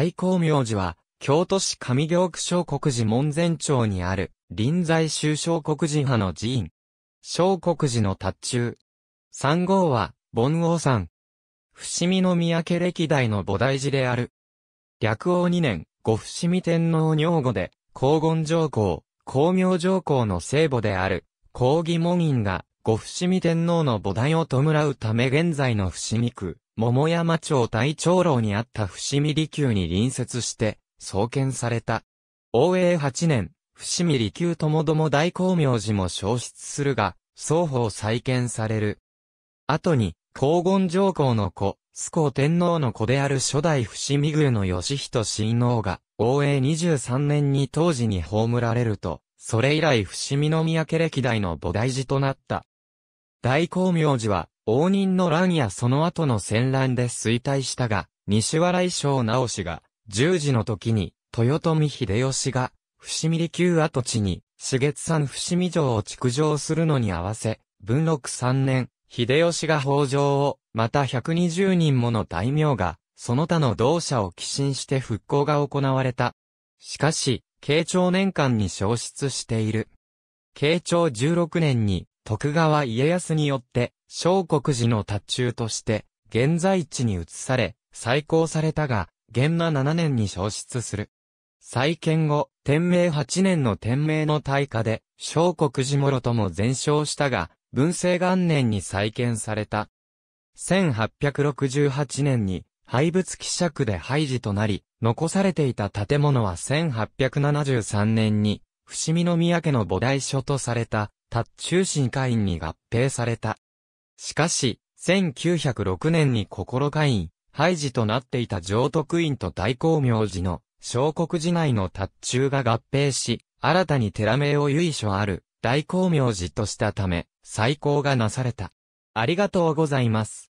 愛光明寺は、京都市上京区小国寺門前町にある、臨済宗小国寺派の寺院。小国寺の達中。三号は、盆王山。伏見の三宅歴代の菩提寺である。略王2年、五伏見天皇女後で、黄金上皇、光明上皇の聖母である、光義門院が、五伏見天皇の菩提を弔うため現在の伏見区、桃山町大長老にあった伏見離宮に隣接して、創建された。応永8年、伏見離宮ともども大光明寺も消失するが、双方再建される。後に、黄金上皇の子、須皇天皇の子である初代伏見宮の義人親王が、応永23年に当時に葬られると、それ以来伏見宮家歴代の菩提寺となった。大光明寺は、応仁の乱やその後の戦乱で衰退したが、西原衣装直しが、十字の時に、豊臣秀吉が、伏見離宮跡地に、茂月山伏見城を築城するのに合わせ、文禄三年、秀吉が北条を、また120人もの大名が、その他の同社を寄進して復興が行われた。しかし、慶長年間に消失している。慶長16年に、徳川家康によって、小国寺の達中として、現在地に移され、再興されたが、元和7年に消失する。再建後、天明8年の天明の大火で、小国寺諸とも全焼したが、文政元年に再建された。1868年に、廃仏希釈で廃寺となり、残されていた建物は1873年に、伏見宮家の菩提所とされた、達中心会員に合併された。しかし、1906年に心会員、廃寺となっていた上徳院と大光明寺の、小国寺内の達中が合併し、新たに寺名を由緒ある、大光明寺としたため、再興がなされた。ありがとうございます。